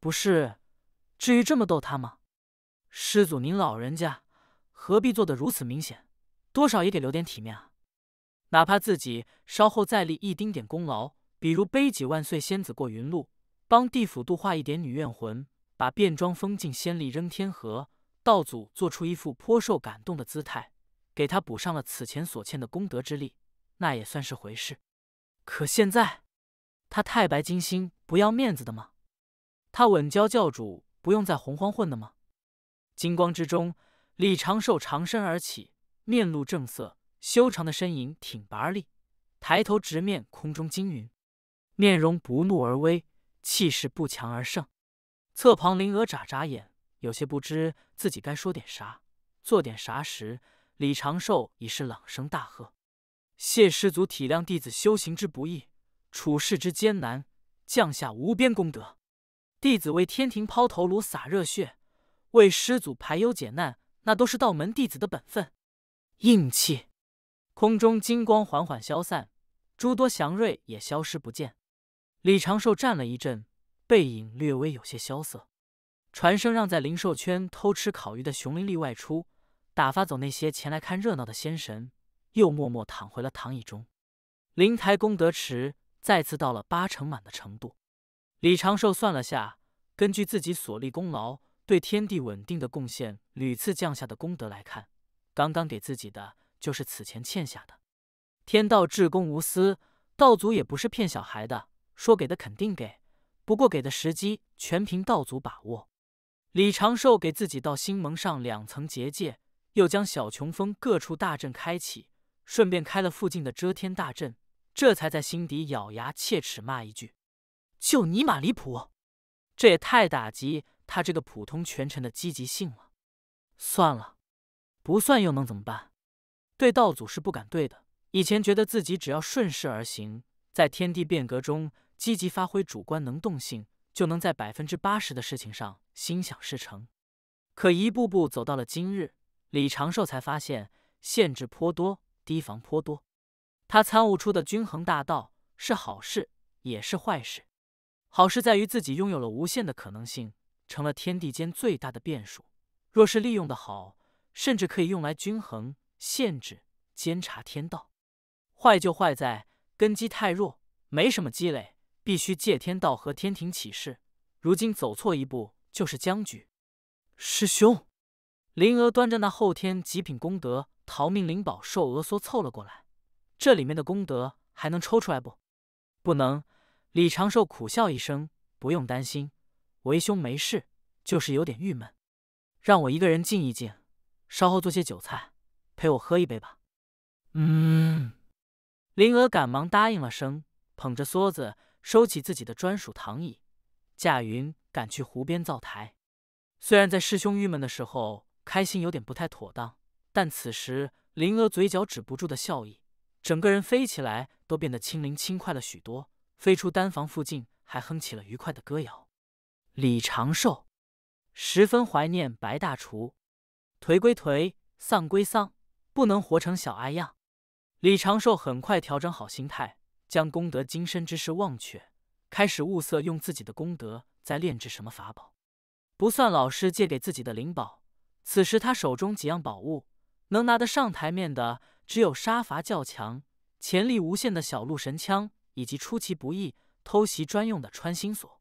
不是，至于这么逗他吗？师祖您老人家何必做得如此明显？多少也得留点体面啊！哪怕自己稍后再立一丁点功劳，比如背几万岁仙子过云路，帮地府度化一点女怨魂，把便装封禁仙力扔天河，道祖做出一副颇受感动的姿态，给他补上了此前所欠的功德之力，那也算是回事。可现在，他太白金星不要面子的吗？他稳教教主不用在洪荒混的吗？金光之中，李长寿长身而起，面露正色，修长的身影挺拔而立，抬头直面空中金云，面容不怒而威，气势不强而盛。侧旁灵娥眨眨眼，有些不知自己该说点啥，做点啥时，李长寿已是朗声大喝：“谢师祖体谅弟子修行之不易，处世之艰难，降下无边功德。”弟子为天庭抛头颅洒热血，为师祖排忧解难，那都是道门弟子的本分。硬气，空中金光缓缓消散，诸多祥瑞也消失不见。李长寿站了一阵，背影略微有些萧瑟。传声让在灵兽圈偷吃烤鱼的熊林力外出，打发走那些前来看热闹的仙神，又默默躺回了躺椅中。灵台功德池再次到了八成满的程度。李长寿算了下，根据自己所立功劳对天地稳定的贡献，屡次降下的功德来看，刚刚给自己的就是此前欠下的。天道至公无私，道祖也不是骗小孩的，说给的肯定给，不过给的时机全凭道祖把握。李长寿给自己到心蒙上两层结界，又将小穷峰各处大阵开启，顺便开了附近的遮天大阵，这才在心底咬牙切齿骂一句。就尼玛离谱，这也太打击他这个普通权臣的积极性了。算了，不算又能怎么办？对道祖是不敢对的。以前觉得自己只要顺势而行，在天地变革中积极发挥主观能动性，就能在百分之八十的事情上心想事成。可一步步走到了今日，李长寿才发现限制颇多，提防颇多。他参悟出的均衡大道是好事，也是坏事。好事在于自己拥有了无限的可能性，成了天地间最大的变数。若是利用的好，甚至可以用来均衡、限制、监察天道。坏就坏在根基太弱，没什么积累，必须借天道和天庭起示。如今走错一步就是僵局。师兄，灵娥端着那后天极品功德逃命灵宝寿鹅梭凑了过来，这里面的功德还能抽出来不？不能。李长寿苦笑一声：“不用担心，为兄没事，就是有点郁闷，让我一个人静一静。稍后做些酒菜，陪我喝一杯吧。”嗯，灵娥赶忙答应了声，捧着梭子收起自己的专属躺椅，驾云赶去湖边灶台。虽然在师兄郁闷的时候开心有点不太妥当，但此时灵娥嘴角止不住的笑意，整个人飞起来都变得轻灵轻快了许多。飞出丹房附近，还哼起了愉快的歌谣。李长寿十分怀念白大厨，颓归颓，丧归丧，不能活成小哀样。李长寿很快调整好心态，将功德金身之事忘却，开始物色用自己的功德在炼制什么法宝。不算老师借给自己的灵宝，此时他手中几样宝物，能拿得上台面的只有杀伐较强、潜力无限的小鹿神枪。以及出其不意偷袭专用的穿心锁，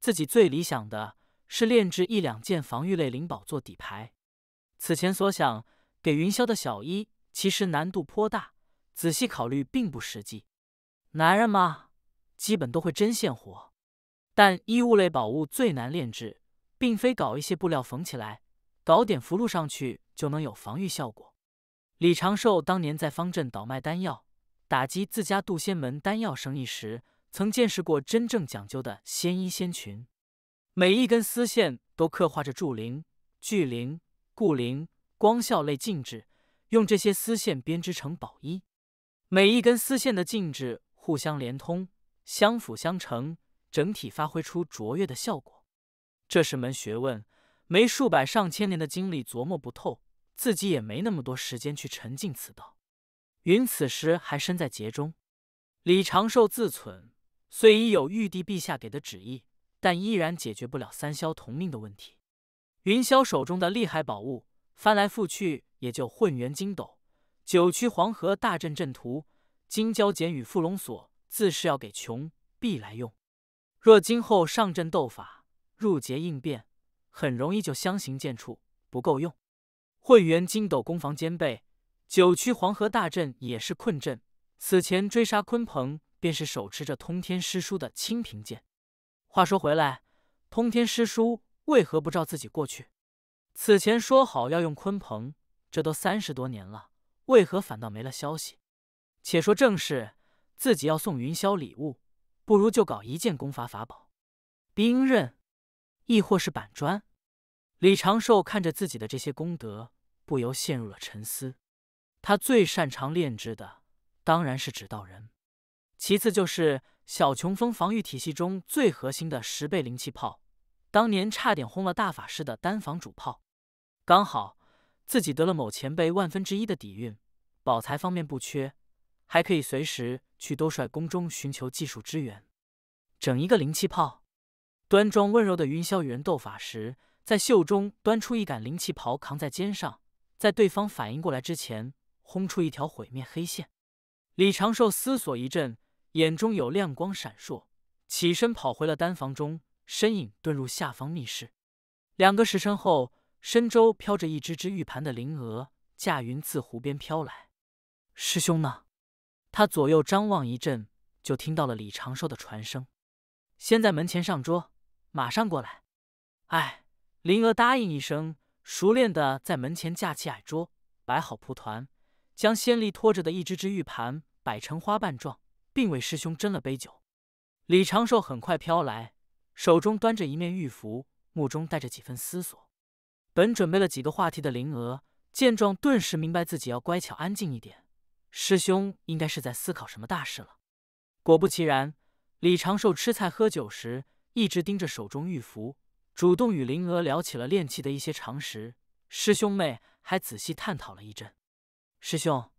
自己最理想的是炼制一两件防御类灵宝做底牌。此前所想给云霄的小衣，其实难度颇大，仔细考虑并不实际。男人嘛，基本都会针线活，但衣物类宝物最难炼制，并非搞一些布料缝起来，搞点符箓上去就能有防御效果。李长寿当年在方镇倒卖丹药。打击自家渡仙门丹药生意时，曾见识过真正讲究的仙衣仙裙。每一根丝线都刻画着助灵、聚灵、固灵、光效类静制，用这些丝线编织成宝衣。每一根丝线的静制互相连通，相辅相成，整体发挥出卓越的效果。这是门学问，没数百上千年的经历琢磨不透，自己也没那么多时间去沉浸此道。云此时还身在劫中，李长寿自忖，虽已有玉帝陛下给的旨意，但依然解决不了三霄同命的问题。云霄手中的厉害宝物，翻来覆去也就混元金斗、九曲黄河大阵阵图、金蛟剪与缚龙锁，自是要给穷必来用。若今后上阵斗法、入劫应变，很容易就相形见绌，不够用。混元金斗攻防兼备。九曲黄河大阵也是困阵。此前追杀鲲鹏，便是手持着通天师叔的清平剑。话说回来，通天师叔为何不召自己过去？此前说好要用鲲鹏，这都三十多年了，为何反倒没了消息？且说正事，自己要送云霄礼物，不如就搞一件功法法宝，兵刃，亦或是板砖。李长寿看着自己的这些功德，不由陷入了沉思。他最擅长炼制的当然是指道人，其次就是小琼峰防御体系中最核心的十倍灵气炮，当年差点轰了大法师的单防主炮。刚好自己得了某前辈万分之一的底蕴，宝材方面不缺，还可以随时去兜帅宫中寻求技术支援。整一个灵气炮，端庄温柔的云霄与人斗法时，在袖中端出一杆灵气袍扛在肩上，在对方反应过来之前。轰出一条毁灭黑线，李长寿思索一阵，眼中有亮光闪烁，起身跑回了丹房中，身影遁入下方密室。两个时辰后，身周飘着一只只玉盘的灵鹅，驾云自湖边飘来。师兄呢？他左右张望一阵，就听到了李长寿的传声：“先在门前上桌，马上过来。”哎，灵娥答应一声，熟练的在门前架起矮桌，摆好蒲团。将仙力托着的一只只玉盘摆成花瓣状，并为师兄斟了杯酒。李长寿很快飘来，手中端着一面玉符，目中带着几分思索。本准备了几个话题的灵娥见状，顿时明白自己要乖巧安静一点。师兄应该是在思考什么大事了。果不其然，李长寿吃菜喝酒时一直盯着手中玉符，主动与灵娥聊起了炼气的一些常识。师兄妹还仔细探讨了一阵。师兄，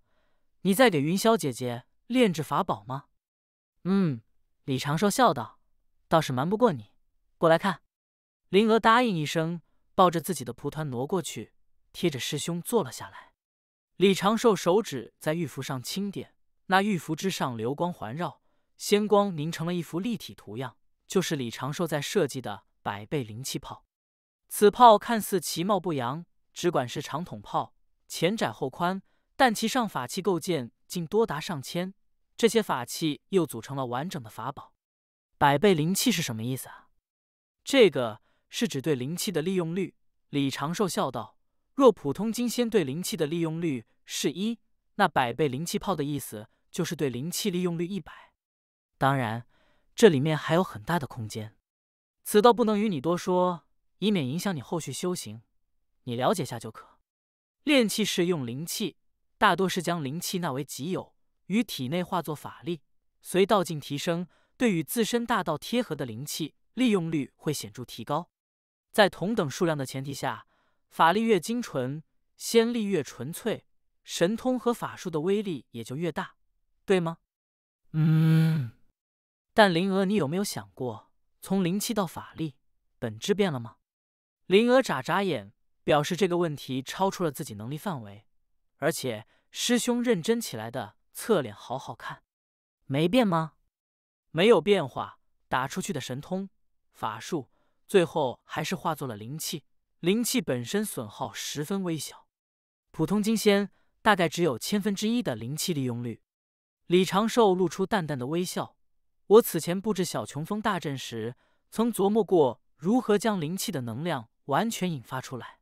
你在给云霄姐姐炼制法宝吗？嗯，李长寿笑道：“倒是瞒不过你，过来看。”灵娥答应一声，抱着自己的蒲团挪过去，贴着师兄坐了下来。李长寿手指在玉符上轻点，那玉符之上流光环绕，仙光凝成了一幅立体图样，就是李长寿在设计的百倍灵气炮。此炮看似其貌不扬，只管是长筒炮，前窄后宽。但其上法器构建竟多达上千，这些法器又组成了完整的法宝。百倍灵气是什么意思啊？这个是指对灵气的利用率。李长寿笑道：“若普通金仙对灵气的利用率是一，那百倍灵气炮的意思就是对灵气利用率一百。当然，这里面还有很大的空间。此道不能与你多说，以免影响你后续修行。你了解下就可。炼器是用灵气。”大多是将灵气纳为己有，与体内化作法力，随道境提升，对与自身大道贴合的灵气利用率会显著提高。在同等数量的前提下，法力越精纯，仙力越纯粹，神通和法术的威力也就越大，对吗？嗯。但灵娥，你有没有想过，从灵气到法力，本质变了吗？灵娥眨眨眼，表示这个问题超出了自己能力范围。而且师兄认真起来的侧脸好好看，没变吗？没有变化。打出去的神通法术，最后还是化作了灵气。灵气本身损耗十分微小，普通金仙大概只有千分之一的灵气利用率。李长寿露出淡淡的微笑。我此前布置小琼峰大阵时，曾琢磨过如何将灵气的能量完全引发出来。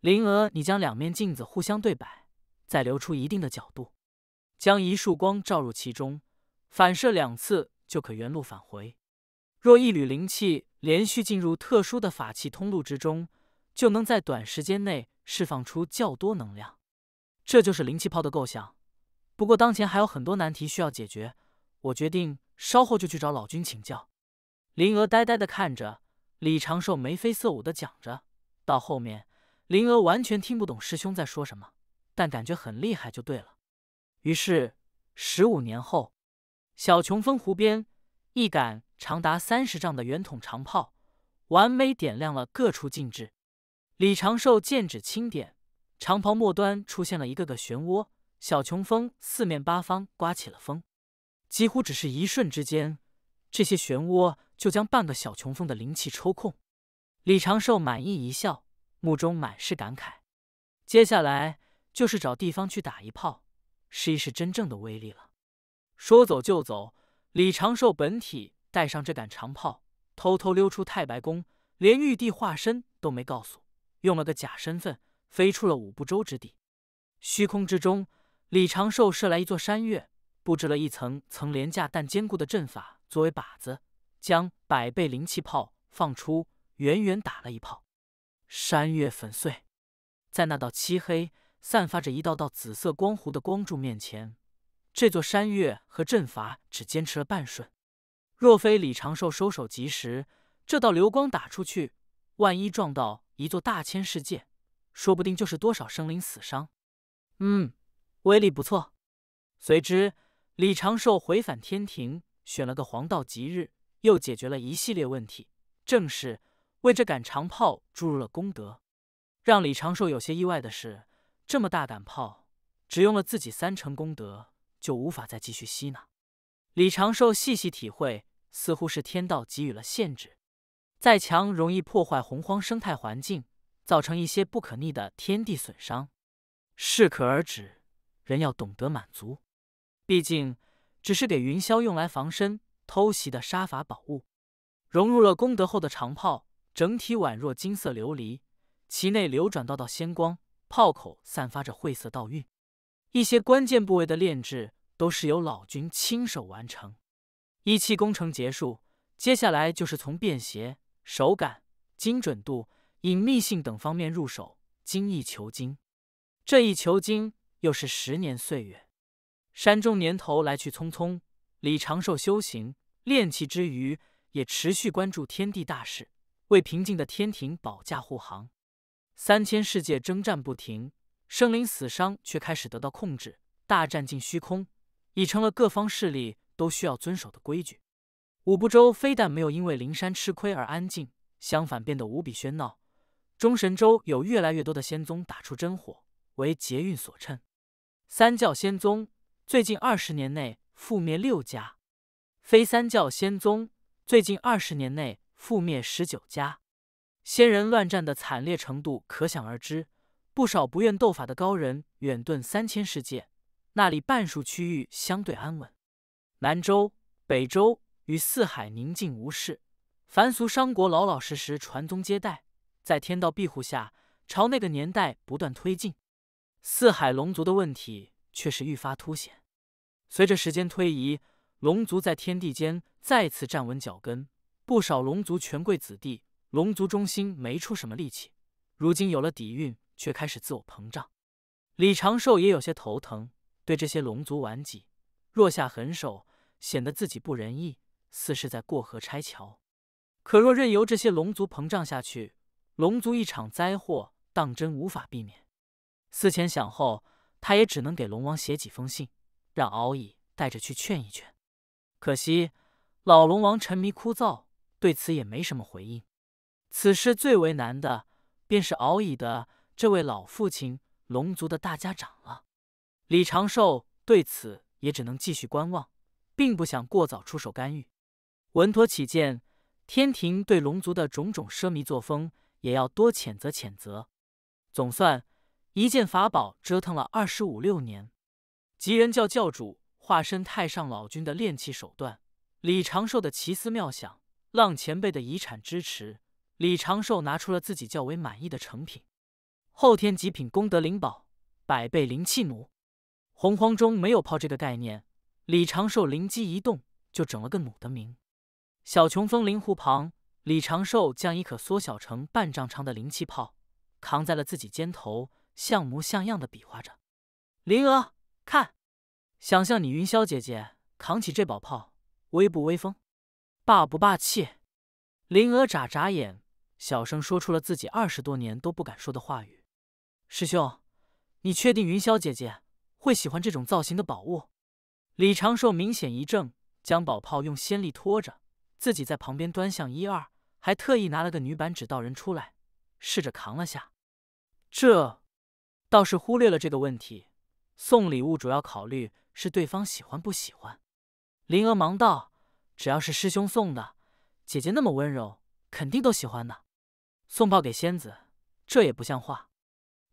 灵娥，你将两面镜子互相对摆。再留出一定的角度，将一束光照入其中，反射两次就可原路返回。若一缕灵气连续进入特殊的法器通路之中，就能在短时间内释放出较多能量。这就是灵气炮的构想。不过当前还有很多难题需要解决，我决定稍后就去找老君请教。林娥呆呆的看着李长寿眉飞色舞的讲着，到后面林娥完全听不懂师兄在说什么。但感觉很厉害，就对了。于是，十五年后，小琼峰湖边，一杆长达三十丈的圆筒长炮，完美点亮了各处禁制。李长寿剑指轻点，长袍末端出现了一个个漩涡。小琼峰四面八方刮起了风，几乎只是一瞬之间，这些漩涡就将半个小琼峰的灵气抽空。李长寿满意一笑，目中满是感慨。接下来。就是找地方去打一炮，试一试真正的威力了。说走就走，李长寿本体带上这杆长炮，偷偷溜出太白宫，连玉帝化身都没告诉，用了个假身份，飞出了五不周之地。虚空之中，李长寿射来一座山岳，布置了一层层廉价但坚固的阵法作为靶子，将百倍灵气炮放出，远远打了一炮，山岳粉碎。在那道漆黑。散发着一道道紫色光弧的光柱面前，这座山岳和阵法只坚持了半瞬。若非李长寿收手及时，这道流光打出去，万一撞到一座大千世界，说不定就是多少生灵死伤。嗯，威力不错。随之，李长寿回返天庭，选了个黄道吉日，又解决了一系列问题，正是为这杆长炮注入了功德。让李长寿有些意外的是。这么大胆炮，只用了自己三成功德，就无法再继续吸纳。李长寿细细体会，似乎是天道给予了限制。再强，容易破坏洪荒生态环境，造成一些不可逆的天地损伤。适可而止，人要懂得满足。毕竟，只是给云霄用来防身、偷袭的杀法宝物。融入了功德后的长炮，整体宛若金色琉璃，其内流转道道仙光。炮口散发着晦涩道韵，一些关键部位的炼制都是由老君亲手完成。一期工程结束，接下来就是从便携、手感、精准度、隐秘性等方面入手，精益求精。这一求精又是十年岁月。山中年头来去匆匆，李长寿修行炼气之余，也持续关注天地大事，为平静的天庭保驾护航。三千世界征战不停，生灵死伤却开始得到控制。大战进虚空，已成了各方势力都需要遵守的规矩。五不洲非但没有因为灵山吃亏而安静，相反变得无比喧闹。中神州有越来越多的仙宗打出真火，为劫运所趁。三教仙宗最近二十年内覆灭六家，非三教仙宗最近二十年内覆灭十九家。仙人乱战的惨烈程度可想而知，不少不愿斗法的高人远遁三千世界，那里半数区域相对安稳。南州、北州与四海宁静无事，凡俗商国老老实实传宗接代，在天道庇护下朝那个年代不断推进。四海龙族的问题却是愈发凸显。随着时间推移，龙族在天地间再次站稳脚跟，不少龙族权贵子弟。龙族中心没出什么力气，如今有了底蕴，却开始自我膨胀。李长寿也有些头疼，对这些龙族顽疾，若下狠手，显得自己不仁义，似是在过河拆桥。可若任由这些龙族膨胀下去，龙族一场灾祸当真无法避免。思前想后，他也只能给龙王写几封信，让敖乙带着去劝一劝。可惜老龙王沉迷枯燥，对此也没什么回应。此事最为难的，便是敖乙的这位老父亲龙族的大家长了。李长寿对此也只能继续观望，并不想过早出手干预。稳妥起见，天庭对龙族的种种奢靡作风也要多谴责谴责。总算一件法宝折腾了二十五六年，吉人教教主化身太上老君的炼器手段，李长寿的奇思妙想，浪前辈的遗产支持。李长寿拿出了自己较为满意的成品，后天极品功德灵宝百倍灵气弩。洪荒中没有炮这个概念，李长寿灵机一动，就整了个弩的名。小琼峰灵湖旁，李长寿将一可缩小成半丈长的灵气炮扛在了自己肩头，像模像样的比划着：“灵儿，看，想象你云霄姐姐扛起这宝炮，威不威风，霸不霸气？”灵儿眨眨眼。小声说出了自己二十多年都不敢说的话语：“师兄，你确定云霄姐姐会喜欢这种造型的宝物？”李长寿明显一怔，将宝炮用仙力托着，自己在旁边端详一二，还特意拿了个女版纸道人出来，试着扛了下。这倒是忽略了这个问题。送礼物主要考虑是对方喜欢不喜欢。林娥忙道：“只要是师兄送的，姐姐那么温柔，肯定都喜欢的。”送报给仙子，这也不像话。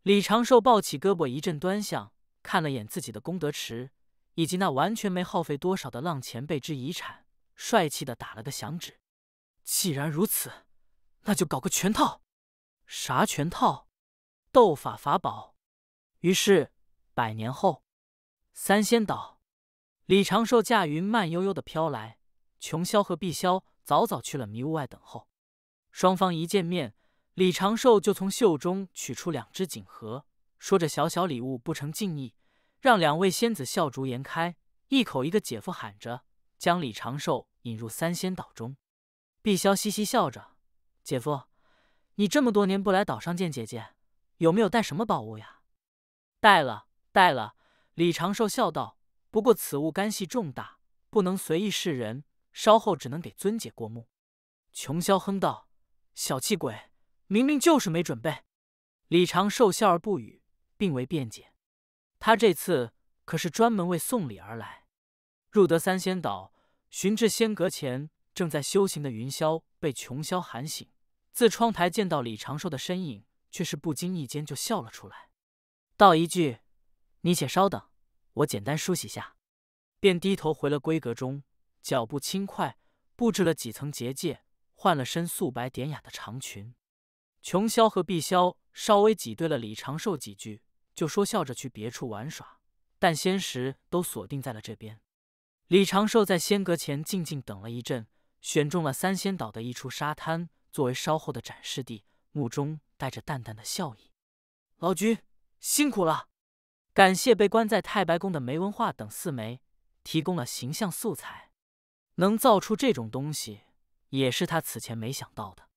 李长寿抱起胳膊，一阵端详，看了眼自己的功德池，以及那完全没耗费多少的浪前辈之遗产，帅气的打了个响指。既然如此，那就搞个全套。啥全套？斗法法宝。于是，百年后，三仙岛，李长寿驾云慢悠悠的飘来，琼霄和碧霄早早去了迷雾外等候。双方一见面。李长寿就从袖中取出两只锦盒，说着：“小小礼物不成敬意，让两位仙子笑逐颜开。”一口一个“姐夫”喊着，将李长寿引入三仙岛中。碧霄嘻嘻笑着：“姐夫，你这么多年不来岛上见姐姐，有没有带什么宝物呀？”“带了，带了。”李长寿笑道，“不过此物干系重大，不能随意示人，稍后只能给尊姐过目。”琼霄哼道：“小气鬼！”明明就是没准备，李长寿笑而不语，并未辩解。他这次可是专门为送礼而来。入得三仙岛，寻至仙阁前，正在修行的云霄被琼霄喊醒，自窗台见到李长寿的身影，却是不经意间就笑了出来，道一句：“你且稍等，我简单梳洗下。”便低头回了闺阁中，脚步轻快，布置了几层结界，换了身素白典雅的长裙。琼霄和碧霄稍微挤兑了李长寿几句，就说笑着去别处玩耍，但仙石都锁定在了这边。李长寿在仙阁前静静等了一阵，选中了三仙岛的一处沙滩作为稍后的展示地，目中带着淡淡的笑意。老君辛苦了，感谢被关在太白宫的梅文化等四梅提供了形象素材，能造出这种东西也是他此前没想到的。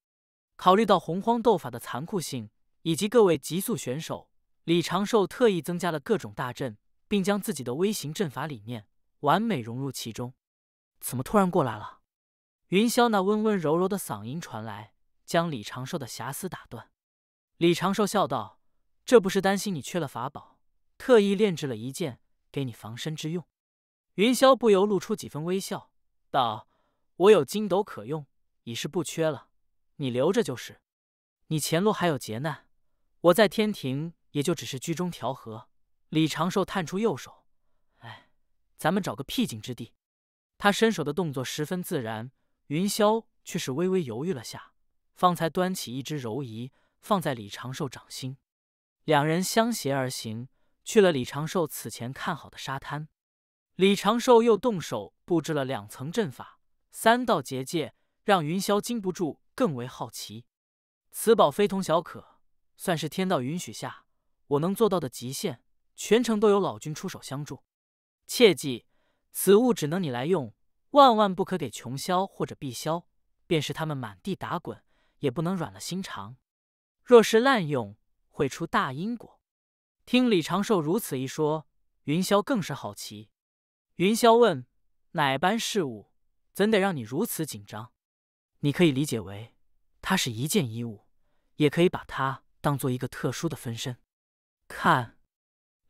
考虑到洪荒斗法的残酷性以及各位极速选手，李长寿特意增加了各种大阵，并将自己的微型阵法理念完美融入其中。怎么突然过来了？云霄那温温柔柔的嗓音传来，将李长寿的遐思打断。李长寿笑道：“这不是担心你缺了法宝，特意炼制了一件给你防身之用。”云霄不由露出几分微笑，道：“我有金斗可用，已是不缺了。”你留着就是，你前路还有劫难，我在天庭也就只是居中调和。李长寿探出右手，哎，咱们找个僻静之地。他伸手的动作十分自然，云霄却是微微犹豫了下，方才端起一只柔仪放在李长寿掌心。两人相携而行，去了李长寿此前看好的沙滩。李长寿又动手布置了两层阵法，三道结界，让云霄禁不住。更为好奇，此宝非同小可，算是天道允许下我能做到的极限。全程都有老君出手相助，切记，此物只能你来用，万万不可给穷霄或者碧霄，便是他们满地打滚，也不能软了心肠。若是滥用，会出大因果。听李长寿如此一说，云霄更是好奇。云霄问：“哪般事物，怎得让你如此紧张？”你可以理解为，它是一件衣物，也可以把它当做一个特殊的分身。看，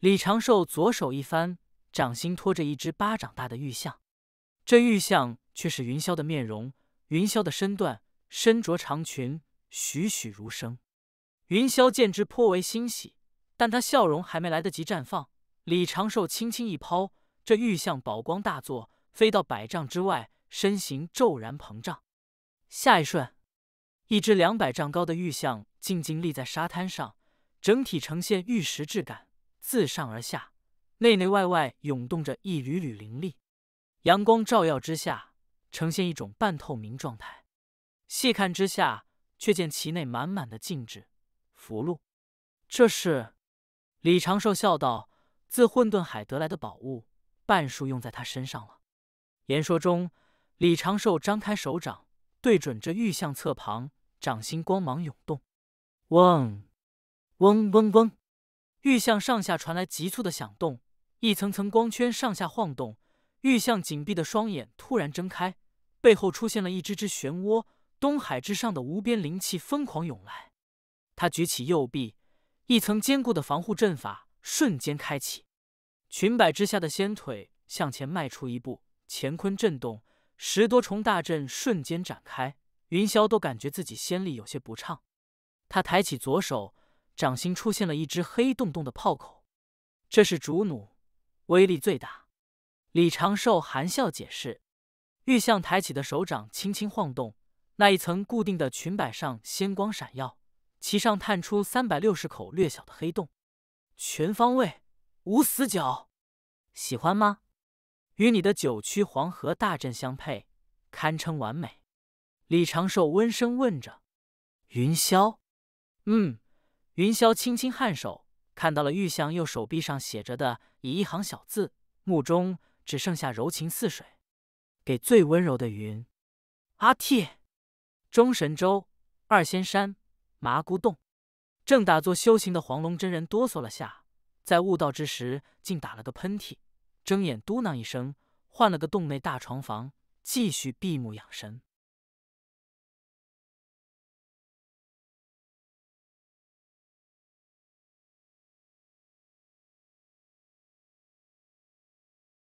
李长寿左手一翻，掌心托着一只巴掌大的玉像，这玉像却是云霄的面容，云霄的身段，身着长裙，栩栩如生。云霄见之颇为欣喜，但他笑容还没来得及绽放，李长寿轻轻一抛，这玉像宝光大作，飞到百丈之外，身形骤然膨胀。下一瞬，一只两百丈高的玉象静静立在沙滩上，整体呈现玉石质感，自上而下，内内外外涌动着一缕缕灵力。阳光照耀之下，呈现一种半透明状态。细看之下，却见其内满满的禁制符箓。这是李长寿笑道：“自混沌海得来的宝物，半数用在他身上了。”言说中，李长寿张开手掌。对准这玉像侧旁，掌心光芒涌动，嗡嗡嗡嗡，玉像上下传来急促的响动，一层层光圈上下晃动，玉像紧闭的双眼突然睁开，背后出现了一只只漩涡，东海之上的无边灵气疯狂涌来，他举起右臂，一层坚固的防护阵法瞬间开启，裙摆之下的仙腿向前迈出一步，乾坤震动。十多重大阵瞬间展开，云霄都感觉自己仙力有些不畅。他抬起左手，掌心出现了一只黑洞洞的炮口，这是主弩，威力最大。李长寿含笑解释。玉象抬起的手掌轻轻晃动，那一层固定的裙摆上仙光闪耀，其上探出三百六十口略小的黑洞，全方位无死角。喜欢吗？与你的九曲黄河大阵相配，堪称完美。”李长寿温声问着。云霄：“嗯。”云霄轻轻颔首，看到了玉象右手臂上写着的以一行小字，目中只剩下柔情似水，给最温柔的云。阿嚏！中神州，二仙山，麻姑洞，正打坐修行的黄龙真人哆嗦了下，在悟道之时竟打了个喷嚏。睁眼嘟囔一声，换了个洞内大床房，继续闭目养神。